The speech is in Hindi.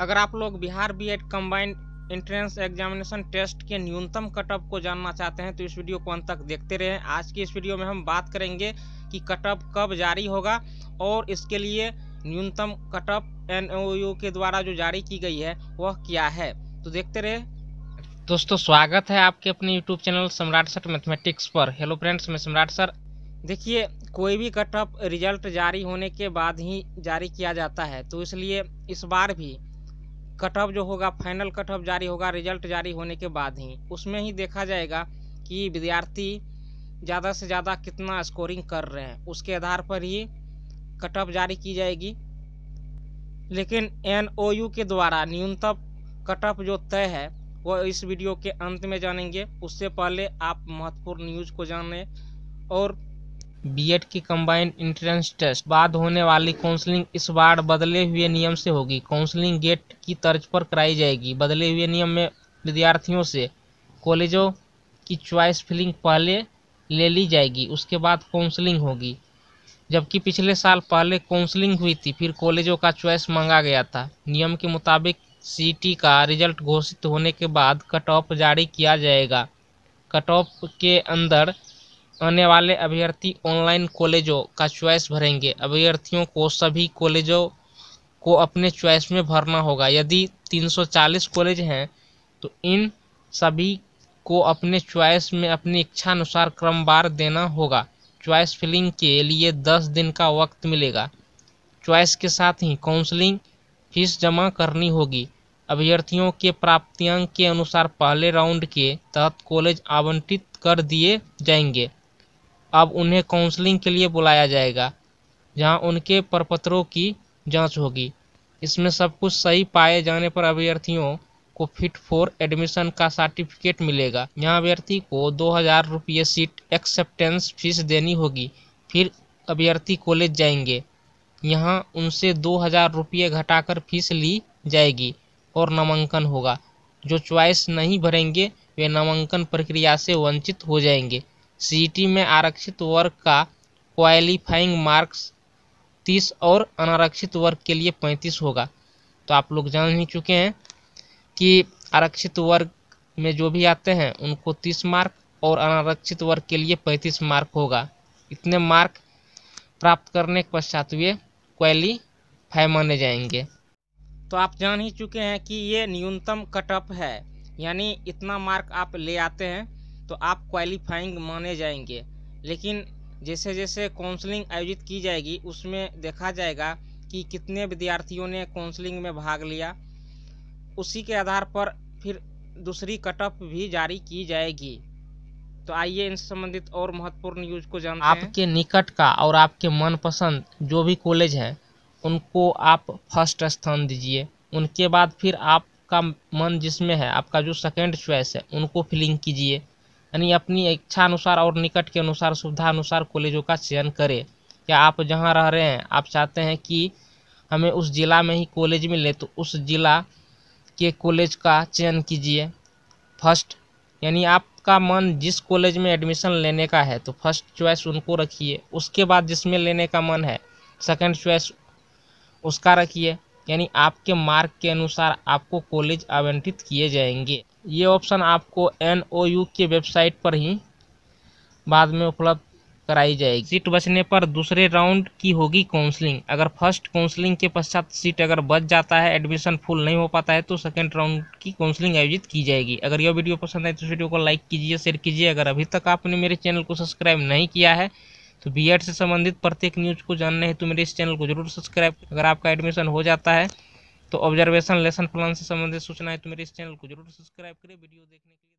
अगर आप लोग Bihar B Ed combined entrance examination test के न्यूनतम कट ऑफ को जानना चाहते हैं तो इस वीडियो को अंत तक देखते रहें आज की इस वीडियो में हम बात करेंगे कि कट ऑफ कब जारी होगा और इसके लिए न्यूनतम कट ऑफ एन के द्वारा जो जारी की गई है वह क्या है तो देखते रहे दोस्तों स्वागत है आपके अपने YouTube channel Samrat sir mathematics पर हेलो फ्रेंड्स मैं सम्राट सर देखिए कोई भी कट ऑफ रिजल्ट जारी होने के बाद ही जारी किया जाता है तो इसलिए इस बार भी कट ऑफ जो होगा फाइनल कट ऑफ जारी होगा रिजल्ट जारी होने के बाद ही उसमें ही देखा जाएगा कि विद्यार्थी ज़्यादा से ज़्यादा कितना स्कोरिंग कर रहे हैं उसके आधार पर ही कट ऑफ जारी की जाएगी लेकिन एन के द्वारा न्यूनतम कट ऑफ जो तय है वो इस वीडियो के अंत में जानेंगे उससे पहले आप महत्वपूर्ण न्यूज़ को जान लें और बीएड की कंबाइंड एंट्रेंस टेस्ट बाद होने वाली काउंसलिंग इस बार बदले हुए नियम से होगी काउंसलिंग गेट की तर्ज पर कराई जाएगी बदले हुए नियम में विद्यार्थियों से कॉलेजों की च्वाइस फिलिंग पहले ले ली जाएगी उसके बाद काउंसलिंग होगी जबकि पिछले साल पहले काउंसलिंग हुई थी फिर कॉलेजों का चॉइस मांगा गया था नियम के मुताबिक सी का रिजल्ट घोषित होने के बाद कट ऑफ जारी किया जाएगा कट ऑफ के अंदर आने वाले अभ्यर्थी ऑनलाइन कॉलेजों का च्वाइस भरेंगे अभ्यर्थियों को सभी कॉलेजों को अपने च्वाइस में भरना होगा यदि 340 कॉलेज हैं तो इन सभी को अपने च्वाइस में अपनी इच्छा अनुसार क्रमवार देना होगा च्वाइस फिलिंग के लिए दस दिन का वक्त मिलेगा च्वाइस के साथ ही काउंसलिंग फीस जमा करनी होगी अभ्यर्थियों के प्राप्तियांक के अनुसार पहले राउंड के तहत कॉलेज आवंटित कर दिए जाएंगे अब उन्हें काउंसलिंग के लिए बुलाया जाएगा जहां उनके प्रपत्रों की जांच होगी इसमें सब कुछ सही पाए जाने पर अभ्यर्थियों को फिट फॉर एडमिशन का सर्टिफिकेट मिलेगा यहाँ अभ्यर्थी को दो हज़ार रुपये सीट एक्सेप्टेंस फीस देनी होगी फिर अभ्यर्थी कॉलेज जाएंगे यहाँ उनसे दो हज़ार रुपये घटाकर फीस ली जाएगी और नामांकन होगा जो च्वाइस नहीं भरेंगे वे नामांकन प्रक्रिया से वंचित हो जाएंगे सीईटी में आरक्षित वर्ग का क्वालिफाइंग मार्क्स तीस और अनारक्षित वर्ग के लिए पैंतीस होगा तो आप लोग जान ही चुके हैं कि आरक्षित वर्ग में जो भी आते हैं उनको तीस मार्क और अनारक्षित वर्ग के लिए पैंतीस मार्क होगा इतने मार्क प्राप्त करने के पश्चात वे क्वालिफाई माने जाएंगे तो आप जान ही चुके हैं कि ये न्यूनतम कटअप है यानी इतना मार्क आप ले आते हैं तो आप क्वालिफाइंग माने जाएंगे लेकिन जैसे जैसे काउंसलिंग आयोजित की जाएगी उसमें देखा जाएगा कि कितने विद्यार्थियों ने काउंसलिंग में भाग लिया उसी के आधार पर फिर दूसरी कट ऑफ भी जारी की जाएगी तो आइए इन संबंधित और महत्वपूर्ण न्यूज को जान आपके निकट का और आपके मनपसंद जो भी कॉलेज है उनको आप फर्स्ट स्थान दीजिए उनके बाद फिर आपका मन जिसमें है आपका जो सेकेंड चॉइस है उनको फिलिंग कीजिए यानी अपनी इच्छा अनुसार और निकट के अनुसार सुविधा अनुसार कॉलेजों का चयन करें या आप जहाँ रह रहे हैं आप चाहते हैं कि हमें उस ज़िला में ही कॉलेज मिले तो उस ज़िला के कॉलेज का चयन कीजिए फर्स्ट यानी आपका मन जिस कॉलेज में एडमिशन लेने का है तो फर्स्ट चॉइस उनको रखिए उसके बाद जिसमें लेने का मन है सेकंड चॉइस उसका रखिए यानी आपके मार्क के अनुसार आपको कॉलेज आवंटित किए जाएंगे ये ऑप्शन आपको एन के वेबसाइट पर ही बाद में उपलब्ध कराई जाएगी सीट बचने पर दूसरे राउंड की होगी काउंसलिंग अगर फर्स्ट काउंसलिंग के पश्चात सीट अगर बच जाता है एडमिशन फुल नहीं हो पाता है तो सेकंड राउंड की काउंसलिंग आयोजित की जाएगी अगर यह वीडियो पसंद आए तो वीडियो को लाइक कीजिए शेयर कीजिए अगर अभी तक आपने मेरे चैनल को सब्सक्राइब नहीं किया है तो बी से संबंधित प्रत्येक न्यूज को जानने हेतु मेरे इस चैनल को जरूर सब्सक्राइब अगर आपका एडमिशन हो जाता है तो ऑब्जर्वेशन लेसन प्लान से संबंधित सूचना है तो मेरे इस चैनल को जरूर सब्सक्राइब करें वीडियो देखने के लिए